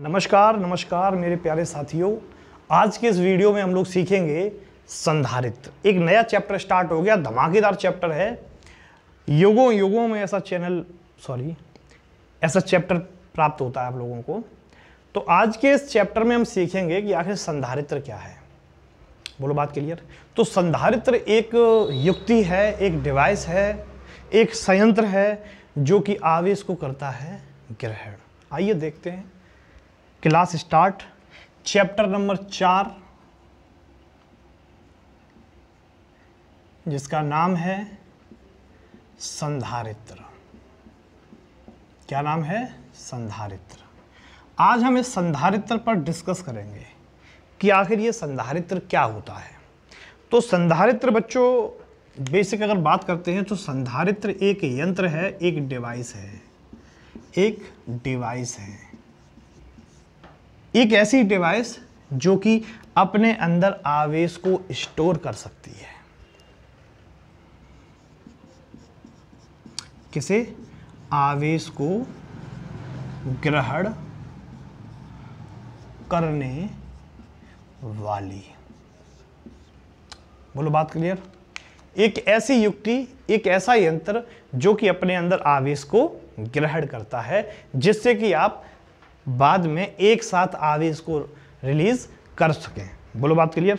नमस्कार नमस्कार मेरे प्यारे साथियों आज के इस वीडियो में हम लोग सीखेंगे संधारित्र एक नया चैप्टर स्टार्ट हो गया धमाकेदार चैप्टर है युगों युगों में ऐसा चैनल सॉरी ऐसा चैप्टर प्राप्त होता है आप लोगों को तो आज के इस चैप्टर में हम सीखेंगे कि आखिर संधारित्र क्या है बोलो बात क्लियर तो संधारित्र एक युक्ति है एक डिवाइस है एक संयंत्र है जो कि आवेश को करता है ग्रहण आइए देखते हैं क्लास स्टार्ट चैप्टर नंबर चार जिसका नाम है संधारित्र क्या नाम है संधारित्र आज हम इस संधारित्र पर डिस्कस करेंगे कि आखिर ये संधारित्र क्या होता है तो संधारित्र बच्चों बेसिक अगर बात करते हैं तो संधारित्र एक यंत्र है एक डिवाइस है एक डिवाइस है एक ऐसी डिवाइस जो कि अपने अंदर आवेश को स्टोर कर सकती है किसे आवेश को ग्रहण करने वाली बोलो बात क्लियर एक ऐसी युक्ति एक ऐसा यंत्र जो कि अपने अंदर आवेश को ग्रहण करता है जिससे कि आप बाद में एक साथ आवेश को रिलीज कर सकें बोलो बात क्लियर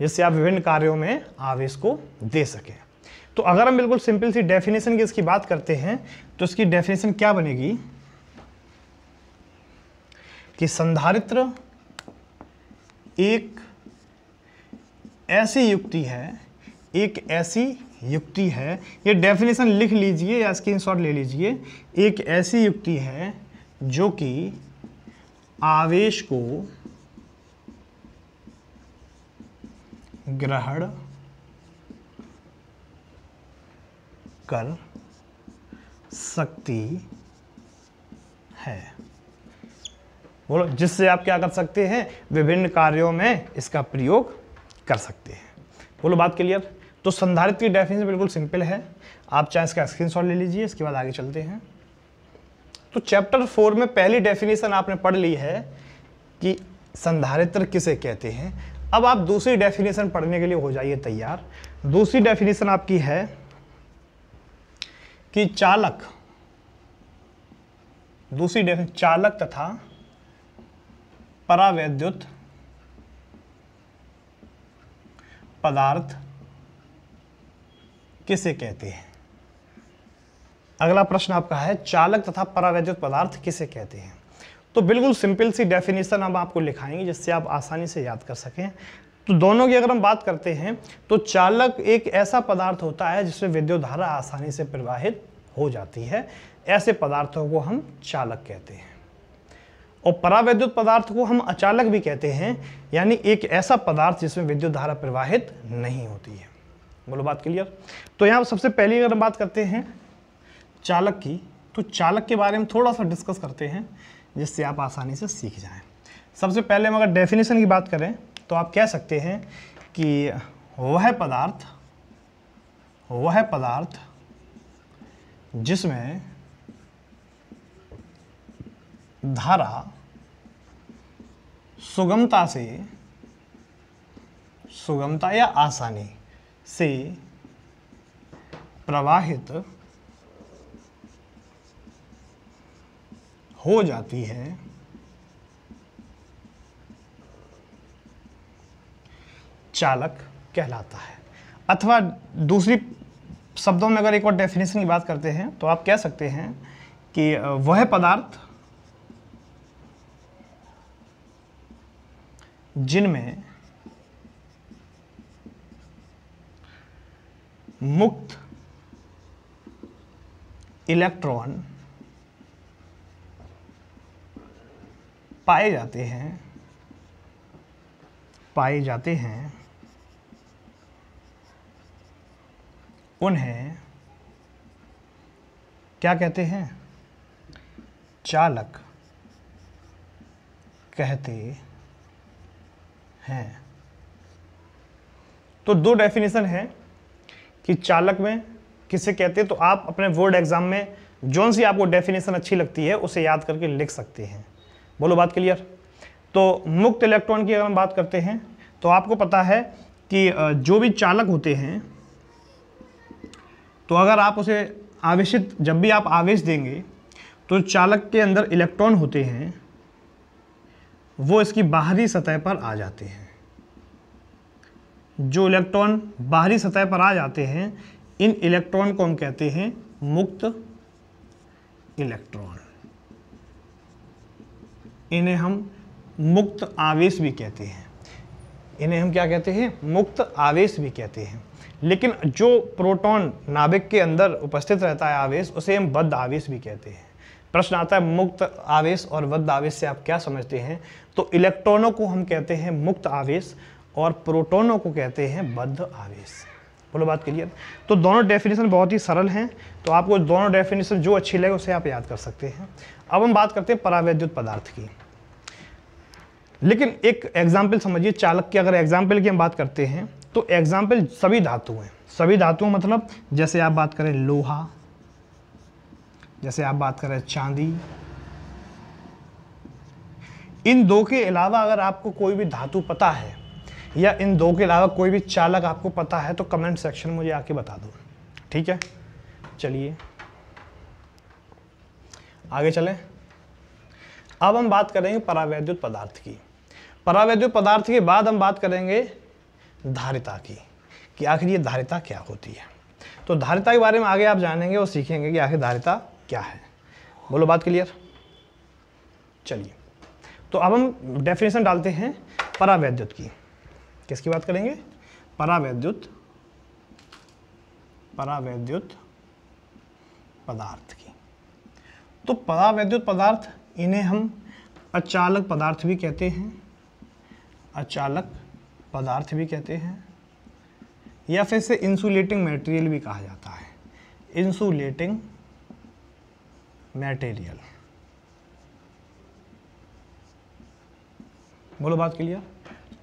जिससे आप विभिन्न कार्यों में आवेश को दे सकें तो अगर हम बिल्कुल सिंपल सी डेफिनेशन की इसकी बात करते हैं तो इसकी डेफिनेशन क्या बनेगी कि संधारित्र एक ऐसी युक्ति है एक ऐसी युक्ति है ये डेफिनेशन लिख लीजिए या स्क्रीनशॉट ले लीजिए एक ऐसी युक्ति है जो कि आवेश को ग्रहण कर सकती है बोलो जिससे आप क्या कर सकते हैं विभिन्न कार्यों में इसका प्रयोग कर सकते हैं बोलो बात क्लियर तो संधारित की डेफिनेशन बिल्कुल सिंपल है आप चाहे इसका स्क्रीनशॉट ले लीजिए इसके बाद आगे चलते हैं तो चैप्टर फोर में पहली डेफिनेशन आपने पढ़ ली है कि संधारित्र किसे कहते हैं अब आप दूसरी डेफिनेशन पढ़ने के लिए हो जाइए तैयार दूसरी डेफिनेशन आपकी है कि चालक दूसरी डेफिनेशन चालक तथा परावैद्युत पदार्थ किसे कहते हैं अगला प्रश्न आपका है चालक तथा परावैद्युत पदार्थ किसे कहते हैं तो बिल्कुल सिंपल सी डेफिनेशन हम आपको लिखाएंगे जिससे आप आसानी से याद कर सकें तो दोनों की अगर हम बात करते हैं तो चालक एक ऐसा पदार्थ होता है जिसमें विद्युत धारा आसानी से प्रवाहित हो जाती है ऐसे पदार्थों को हम चालक कहते हैं और परावैद्युत पदार्थ को हम अचालक भी कहते हैं यानी एक ऐसा पदार्थ जिसमें विद्युत धारा प्रवाहित नहीं होती है बोलो बात क्लियर तो यहाँ सबसे पहली अगर हम बात करते हैं चालक की तो चालक के बारे में थोड़ा सा डिस्कस करते हैं जिससे आप आसानी से सीख जाएं सबसे पहले हम अगर डेफिनेशन की बात करें तो आप कह सकते हैं कि वह पदार्थ वह पदार्थ जिसमें धारा सुगमता से सुगमता या आसानी से प्रवाहित हो जाती है चालक कहलाता है अथवा दूसरी शब्दों में अगर एक और डेफिनेशन की बात करते हैं तो आप कह सकते हैं कि वह पदार्थ जिनमें मुक्त इलेक्ट्रॉन पाए जाते हैं पाए जाते हैं उन्हें क्या कहते हैं चालक कहते हैं तो दो डेफिनेशन है कि चालक में किसे कहते हैं तो आप अपने वर्ड एग्जाम में जोन सी आपको डेफिनेशन अच्छी लगती है उसे याद करके लिख सकते हैं बोलो बात क्लियर तो मुक्त इलेक्ट्रॉन की अगर हम बात करते हैं तो आपको पता है कि जो भी चालक होते हैं तो अगर आप उसे आवेशित जब भी आप आवेश देंगे तो चालक के अंदर इलेक्ट्रॉन होते हैं वो इसकी बाहरी सतह पर आ जाते हैं जो इलेक्ट्रॉन बाहरी सतह पर आ जाते हैं इन इलेक्ट्रॉन को हम कहते हैं मुक्त इलेक्ट्रॉन इन्हें हम मुक्त आवेश भी कहते हैं इन्हें हम क्या कहते हैं मुक्त आवेश भी कहते हैं लेकिन जो प्रोटॉन नाभिक के अंदर उपस्थित रहता है आवेश उसे हम बद्ध आवेश भी कहते हैं प्रश्न आता है मुक्त आवेश और बद्ध आवेश से आप क्या समझते हैं तो इलेक्ट्रॉनों को हम कहते हैं मुक्त आवेश और प्रोटॉनों को कहते हैं बद्ध आवेश बोलो बात क्लियर तो दोनों डेफिनेशन बहुत ही सरल हैं तो आपको दोनों डेफिनेशन जो अच्छी लगे उसे आप याद कर सकते हैं अब हम बात करते हैं परावैद्युत पदार्थ की लेकिन एक एग्जाम्पल समझिए चालक की अगर एग्जाम्पल की हम बात करते हैं तो एग्जाम्पल सभी धातु हैं सभी धातु मतलब जैसे आप बात करें लोहा जैसे आप बात करें चांदी इन दो के अलावा अगर आपको कोई भी धातु पता है या इन दो के अलावा कोई भी चालक आपको पता है तो कमेंट सेक्शन में मुझे आके बता दो ठीक है चलिए आगे चलें अब हम बात करेंगे परावैद्युत पदार्थ की परावैद्युत पदार्थ के बाद हम बात करेंगे धारिता की कि आखिर ये धारिता क्या होती है तो धारिता के बारे में आगे आप जानेंगे और सीखेंगे कि आखिर धारिता क्या है बोलो बात क्लियर चलिए तो अब हम डेफिनेशन डालते हैं परावैद्युत की किसकी बात करेंगे परावैद्युत परावैद्युत पदार्थ तो परावैद्युत पदार्थ इन्हें हम अचालक पदार्थ भी कहते हैं अचालक पदार्थ भी कहते हैं या फिर से इंसुलेटिंग मटेरियल भी कहा जाता है इंसुलेटिंग मटेरियल बोलो बात क्लियर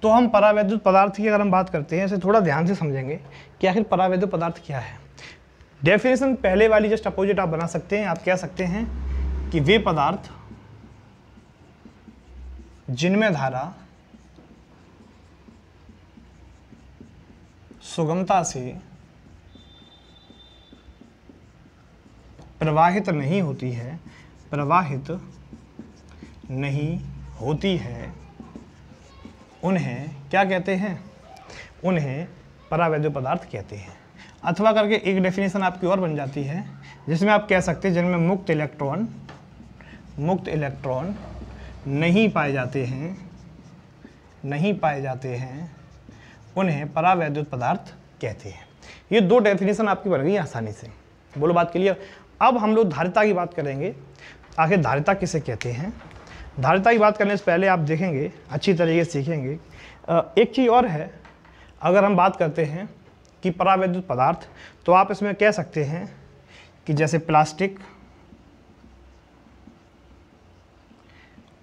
तो हम परावैद्युत पदार्थ की अगर हम बात करते हैं इसे थोड़ा ध्यान से समझेंगे कि आखिर परावैद्युत पदार्थ क्या है डेफिनेशन पहले वाली जस्ट अपोजिट आप बना सकते हैं आप कह सकते हैं कि वे पदार्थ जिनमें धारा सुगमता से प्रवाहित नहीं होती है प्रवाहित नहीं होती है उन्हें क्या कहते हैं उन्हें परावैद्य पदार्थ कहते हैं अथवा करके एक डेफिनेशन आपकी और बन जाती है जिसमें आप कह सकते हैं जिनमें मुक्त इलेक्ट्रॉन मुक्त इलेक्ट्रॉन नहीं पाए जाते हैं नहीं पाए जाते हैं उन्हें परावैद्युत पदार्थ कहते हैं ये दो डेफिनेशन आपकी बन गई आसानी से बोलो बात क्लियर अब हम लोग धारिता की बात करेंगे आखिर धारिता किसे कहते हैं धारिता की बात करने से पहले आप देखेंगे अच्छी तरीके से सीखेंगे एक चीज़ और है अगर हम बात करते हैं कि परावैद्युत पदार्थ तो आप इसमें कह सकते हैं कि जैसे प्लास्टिक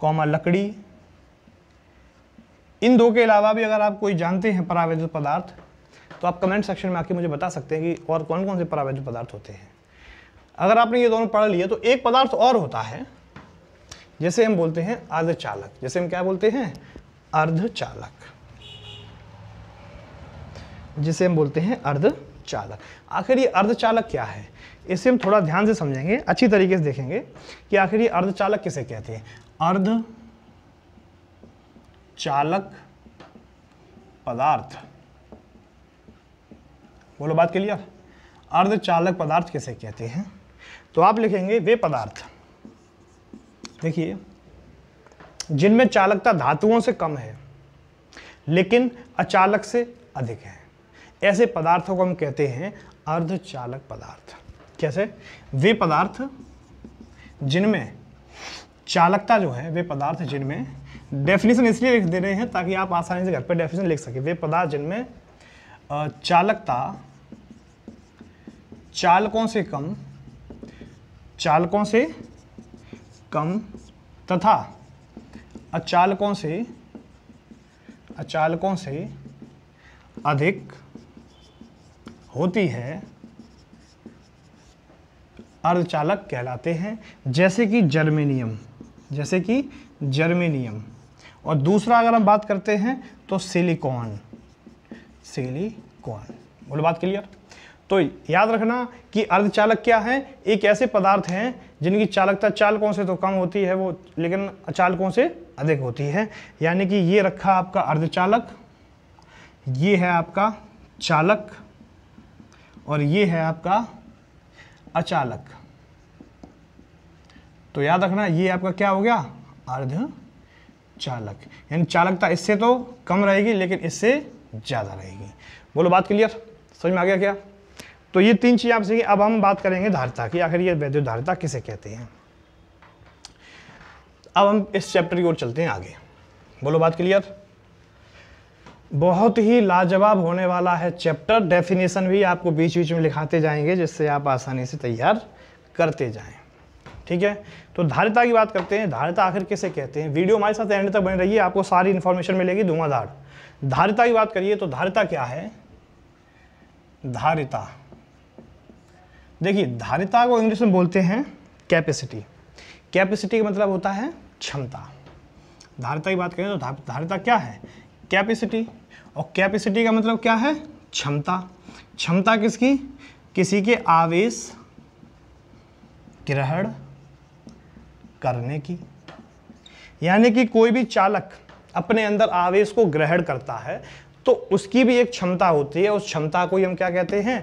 कॉमा लकड़ी इन दो के अलावा भी अगर आप कोई जानते हैं परावैद्युत पदार्थ तो आप कमेंट सेक्शन में आके मुझे बता सकते हैं कि और कौन कौन से परावैद्युत पदार्थ होते हैं अगर आपने ये दोनों पढ़ लिया तो एक पदार्थ और होता है जैसे हम बोलते हैं अर्धचालक जैसे हम क्या बोलते हैं अर्धचालक जिसे हम बोलते हैं अर्धचालक आखिर ये अर्धचालक क्या है इसे हम थोड़ा ध्यान से समझेंगे अच्छी तरीके से देखेंगे कि आखिर ये अर्धचालक किसे कहते हैं अर्ध चालक पदार्थ बोलो बात क्लियर अर्ध चालक पदार्थ किसे कहते हैं तो आप लिखेंगे वे पदार्थ देखिए जिनमें चालकता धातुओं से कम है लेकिन अचालक से अधिक है ऐसे पदार्थों को हम कहते हैं अर्धचालक पदार्थ कैसे वे पदार्थ जिनमें चालकता जो है वे पदार्थ जिनमें डेफिनेशन इसलिए लिख दे रहे हैं ताकि आप आसानी से घर पर डेफिनेशन लिख सके वे पदार्थ जिनमें चालकता चालकों से कम चालकों से कम तथा अचालकों से अचालकों से अधिक होती है अर्धचालक कहलाते हैं जैसे कि जर्मेनियम जैसे कि जर्मेनियम और दूसरा अगर हम बात करते हैं तो सिलिकॉन सिलिकॉन बोलो बात क्लियर तो याद रखना कि अर्धचालक क्या है एक ऐसे पदार्थ हैं जिनकी चालकता चालकों से तो कम होती है वो लेकिन अचालकों से अधिक होती है यानी कि ये रखा आपका अर्धचालक ये है आपका चालक और ये है आपका अचालक तो याद रखना ये आपका क्या हो गया अर्ध चालक यानी चालकता इससे तो कम रहेगी लेकिन इससे ज़्यादा रहेगी बोलो बात क्लियर समझ में आ गया क्या तो ये तीन चीज़ें आप सीखी अब हम बात करेंगे धारिता की आखिर ये वैद्युत धारिता किसे कहते हैं अब हम इस चैप्टर की ओर चलते हैं आगे बोलो बात क्लियर बहुत ही लाजवाब होने वाला है चैप्टर डेफिनेशन भी आपको बीच बीच में लिखाते जाएंगे जिससे आप आसानी से तैयार करते जाएं ठीक है तो धारिता की बात करते हैं धारिता आखिर किसे कहते हैं वीडियो हमारे साथ एंड तक बने रहिए आपको सारी इन्फॉर्मेशन मिलेगी धुआंधार धारिता की बात करिए तो धारिता क्या है धारिता देखिए धारिता को इंग्लिश में बोलते हैं कैपेसिटी कैपेसिटी का मतलब होता है क्षमता धारिता की बात करें तो धारिता क्या है कैपेसिटी और कैपेसिटी का मतलब क्या है क्षमता क्षमता किसकी किसी के आवेश ग्रहण करने की यानी कि कोई भी चालक अपने अंदर आवेश को ग्रहण करता है तो उसकी भी एक क्षमता होती है उस क्षमता को ही हम क्या कहते हैं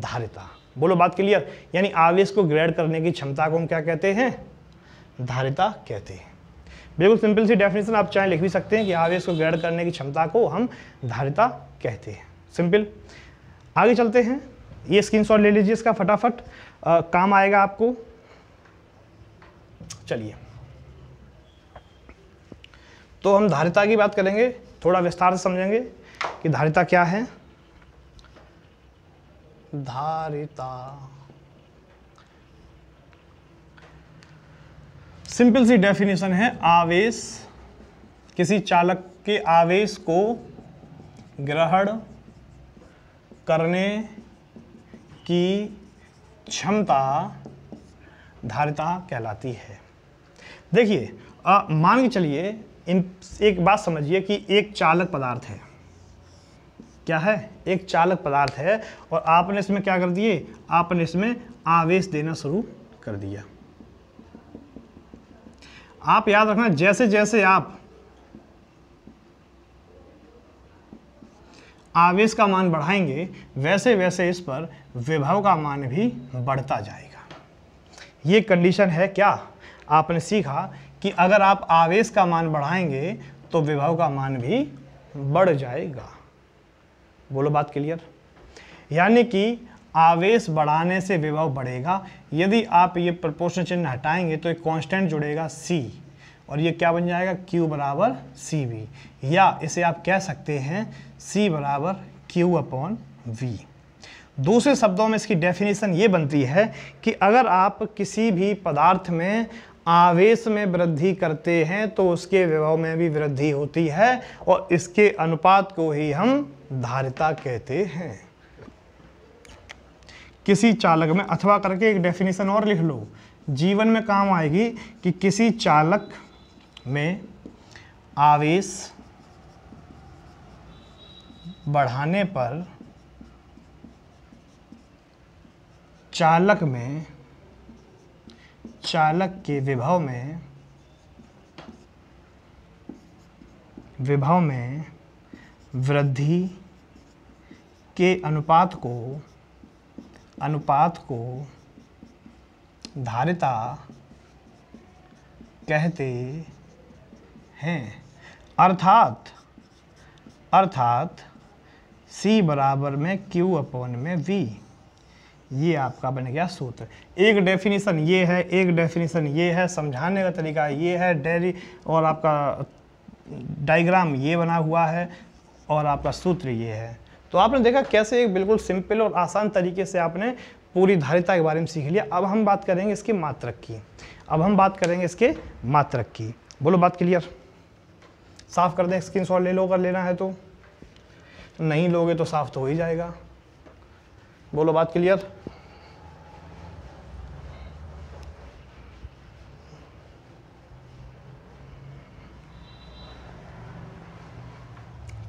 धारिता बोलो बात क्लियर यानी आवेश को ग्रहण करने की क्षमता को हम क्या कहते हैं धारिता कहते हैं बिल्कुल सिंपल सी डेफिनेशन आप चाहे लिख भी सकते हैं कि आवेश को ग्रहण करने की क्षमता को हम धारिता कहते हैं सिंपल आगे चलते हैं ये स्क्रीनशॉट ले लीजिए इसका फटाफट आ, काम आएगा आपको चलिए तो हम धारिता की बात करेंगे थोड़ा विस्तार से समझेंगे कि धारिता क्या है धारिता सिंपल सी डेफिनेशन है आवेश किसी चालक के आवेश को ग्रहण करने की क्षमता धारिता कहलाती है देखिए मान के चलिए इन एक बात समझिए कि एक चालक पदार्थ है क्या है एक चालक पदार्थ है और आपने इसमें क्या कर दिए आपने इसमें आवेश देना शुरू कर दिया आप याद रखना जैसे जैसे आप आवेश का मान बढ़ाएंगे वैसे वैसे इस पर विभव का मान भी बढ़ता जाएगा ये कंडीशन है क्या आपने सीखा कि अगर आप आवेश का मान बढ़ाएंगे तो विभव का मान भी बढ़ जाएगा बोलो बात क्लियर यानी कि आवेश बढ़ाने से विभव बढ़ेगा यदि आप ये प्रपोर्शन चिन्ह हटाएंगे तो एक कांस्टेंट जुड़ेगा C और ये क्या बन जाएगा Q बराबर सी वी या इसे आप कह सकते हैं C बराबर क्यू अपॉन वी दूसरे शब्दों में इसकी डेफिनेशन ये बनती है कि अगर आप किसी भी पदार्थ में आवेश में वृद्धि करते हैं तो उसके विभव में भी वृद्धि होती है और इसके अनुपात को ही हम धारिता कहते हैं किसी चालक में अथवा करके एक डेफिनेशन और लिख लो जीवन में काम आएगी कि किसी चालक में आवेश बढ़ाने पर चालक में चालक के विभव में विभव में वृद्धि के अनुपात को अनुपात को धारिता कहते हैं अर्थात अर्थात C बराबर में Q अपॉन में V ये आपका बन गया सूत्र एक डेफिनेशन ये है एक डेफिनेशन ये है समझाने का तरीका ये है डेरी और आपका डायग्राम ये बना हुआ है और आपका सूत्र ये है तो आपने देखा कैसे एक बिल्कुल सिंपल और आसान तरीके से आपने पूरी धारिता के बारे में सीख लिया अब हम बात करेंगे इसके मात्रक की अब हम बात करेंगे इसके मात्रक की बोलो बात क्लियर साफ़ कर दें स्क्रीन ले लो अगर लेना है तो नहीं लोगे तो साफ़ तो हो ही जाएगा बोलो बात क्लियर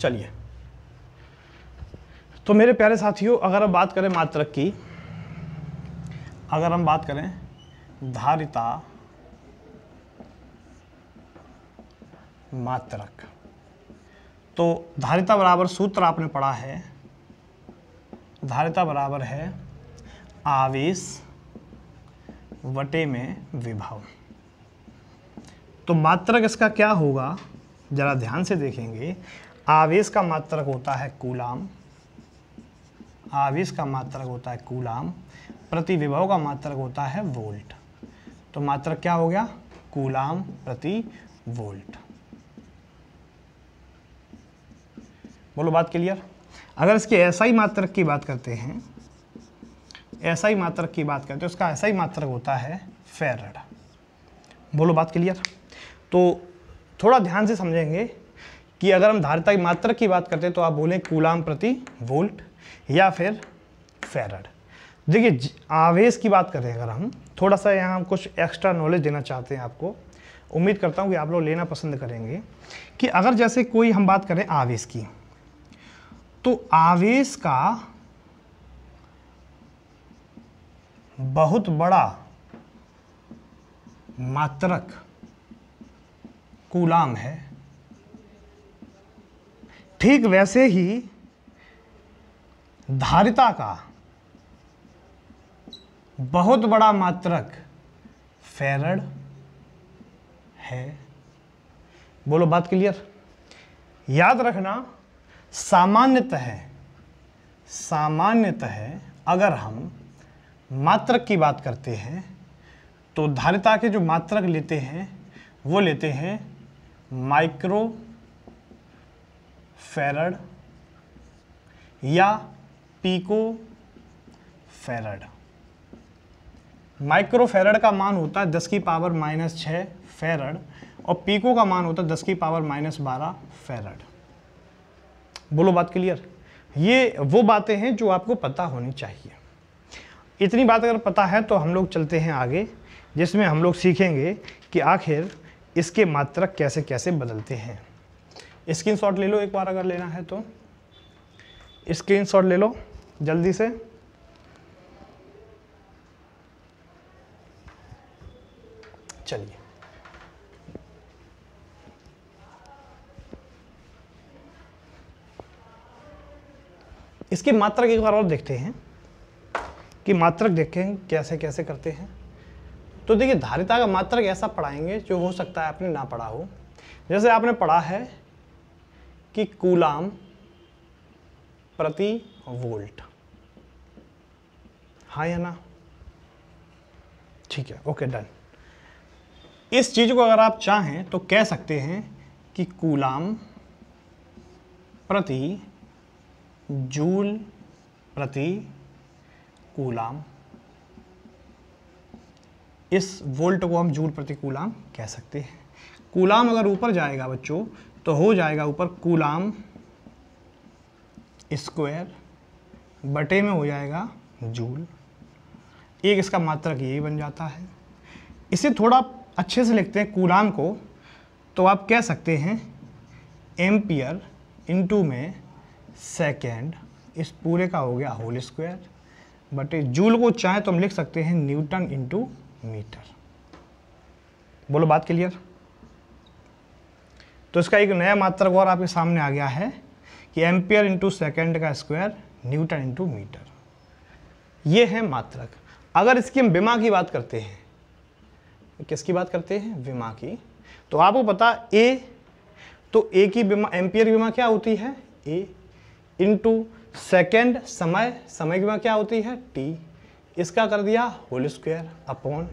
चलिए तो मेरे प्यारे साथियों अगर हम बात करें मात्रक की अगर हम बात करें धारिता मात्रक तो धारिता बराबर सूत्र आपने पढ़ा है धारिता बराबर है आवेश वटे में विभव तो मात्रक इसका क्या होगा ज़रा ध्यान से देखेंगे आवेश का मात्रक होता है कूलाम आवेश का मात्रक होता है कूलाम प्रति विभव का मात्रक होता है वोल्ट तो मात्रक क्या हो गया कूलाम प्रति वोल्ट बोलो बात क्लियर अगर इसके एसआई मात्रक की बात करते हैं एसआई मात्रक की बात करते हैं उसका तो एसआई मात्रक होता है फेरड बोलो बात क्लियर तो थोड़ा ध्यान से समझेंगे कि अगर हम धारिता की मात्रक की बात करते हैं तो आप बोलें कूलाम प्रति वोल्ट या फिर फेरड देखिए आवेश की बात करें अगर हम थोड़ा सा यहाँ हम कुछ एक्स्ट्रा नॉलेज देना चाहते हैं आपको उम्मीद करता हूँ कि आप लोग लेना पसंद करेंगे कि अगर जैसे कोई हम बात करें आवेश की तो आवेश का बहुत बड़ा मात्रक कूलाम है ठीक वैसे ही धारिता का बहुत बड़ा मात्रक फेरड है बोलो बात क्लियर याद रखना सामान्यतः सामान्यतः अगर हम मात्रक की बात करते हैं तो धारिता के जो मात्रक लेते हैं वो लेते हैं माइक्रो फेरड या पीको फेरड माइक्रो फेरड का मान होता है दस की पावर माइनस छः फेरड और पीको का मान होता है दस की पावर माइनस बारह फेरड बोलो बात क्लियर ये वो बातें हैं जो आपको पता होनी चाहिए इतनी बात अगर पता है तो हम लोग चलते हैं आगे जिसमें हम लोग सीखेंगे कि आखिर इसके मात्रक कैसे कैसे बदलते हैं स्क्रीन शॉट ले लो एक बार अगर लेना है तो स्क्रीन शॉट ले लो जल्दी से चलिए इसकी मात्रक एक बार और देखते हैं कि मात्रक देखें कैसे कैसे करते हैं तो देखिए धारिता का मात्रक ऐसा पढ़ाएंगे जो हो सकता है आपने ना पढ़ा हो जैसे आपने पढ़ा है कि कूलाम प्रति वोल्ट हाँ या ना ठीक है ओके डन इस चीज़ को अगर आप चाहें तो कह सकते हैं कि कूलाम प्रति जूल प्रति कूलाम इस वोल्ट को हम जूल प्रति कूलाम कह सकते हैं कूलाम अगर ऊपर जाएगा बच्चों तो हो जाएगा ऊपर कूलाम स्क्वायर बटे में हो जाएगा जूल एक इसका मात्रक यही बन जाता है इसे थोड़ा अच्छे से लिखते हैं कूलाम को तो आप कह सकते हैं एम्पियर इंटू में सेकेंड इस पूरे का हो गया होल स्क्वायर बट जूल को चाहे तो हम लिख सकते हैं न्यूटन इंटू मीटर बोलो बात क्लियर तो इसका एक नया मात्र और आपके सामने आ गया है कि एम्पियर इंटू सेकेंड का स्क्वायर न्यूटन इंटू मीटर ये है मात्रक अगर इसकी हम विमा की बात करते हैं किसकी बात करते हैं विमा की तो आपको पता ए तो ए की विमा एम्पियर विमा क्या होती है ए इंटू सेकेंड समय समय की क्या होती है टी इसका कर दिया होल स्क्वेयर अपॉन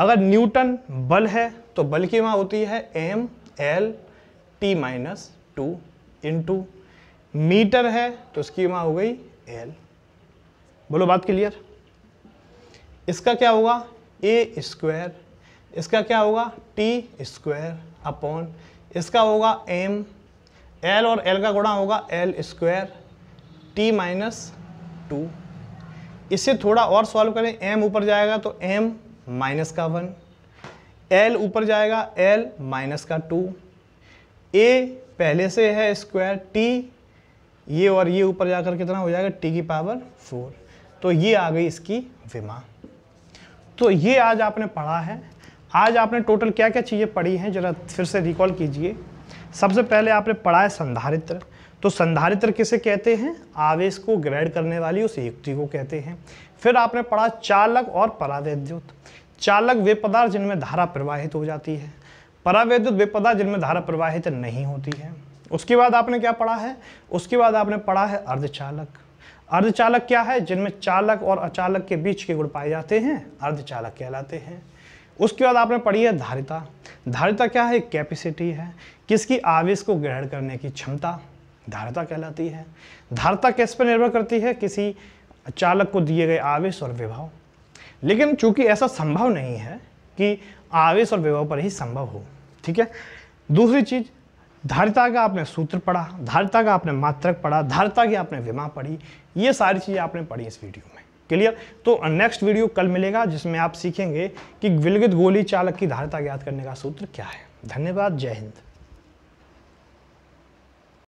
अगर न्यूटन बल है तो बल की माँ होती है M L T minus two into metre है तो उसकी माँ हो गई एल बोलो बात क्लियर इसका क्या होगा ए स्क्वायर इसका क्या होगा टी स्क्वायर अपॉन इसका होगा एम एल और एल का गुणा होगा L square T minus two इसे थोड़ा और सॉल्व करें एम ऊपर जाएगा तो एम माइनस का वन एल ऊपर जाएगा एल माइनस का टू ए पहले से है स्क्वायर टी ये और ये ऊपर जाकर कितना हो जाएगा टी की पावर फोर तो ये आ गई इसकी विमा तो ये आज आपने पढ़ा है आज आपने टोटल क्या क्या चीज़ें पढ़ी हैं ज़रा फिर से रिकॉल कीजिए सबसे पहले आपने पढ़ा है संधारित्र तो संधारित्र किसे कहते हैं आवेश को ग्रहण करने वाली उस युक्ति को कहते हैं फिर आपने पढ़ा चालक और परावैद्युत चालक वे पदार्थ जिनमें धारा प्रवाहित हो जाती है परावैद्युत वे पदार्थ जिनमें धारा प्रवाहित नहीं होती है उसके बाद आपने क्या पढ़ा है उसके बाद आपने पढ़ा है अर्धचालक अर्धचालक क्या है जिनमें चालक और अचालक के बीच के गुण पाए जाते हैं अर्धचालक कहलाते हैं उसके बाद आपने पढ़ी है धारिता धारिता क्या है कैपेसिटी है किसकी आवेश को ग्रहण करने की क्षमता धारिता कहलाती है धारिता किस पर निर्भर करती है किसी चालक को दिए गए आवेश और विभाव लेकिन चूंकि ऐसा संभव नहीं है कि आवेश और विभाव पर ही संभव हो ठीक है दूसरी चीज़ धारिता का आपने सूत्र पढ़ा धारिता का आपने मात्रक पढ़ा धारिता की आपने विमा पढ़ी ये सारी चीज़ें आपने पढ़ी इस वीडियो में क्लियर तो नेक्स्ट uh, वीडियो कल मिलेगा जिसमें आप सीखेंगे कि विलगित गोली चालक की धारता ज्ञात करने का सूत्र क्या है धन्यवाद जय हिंद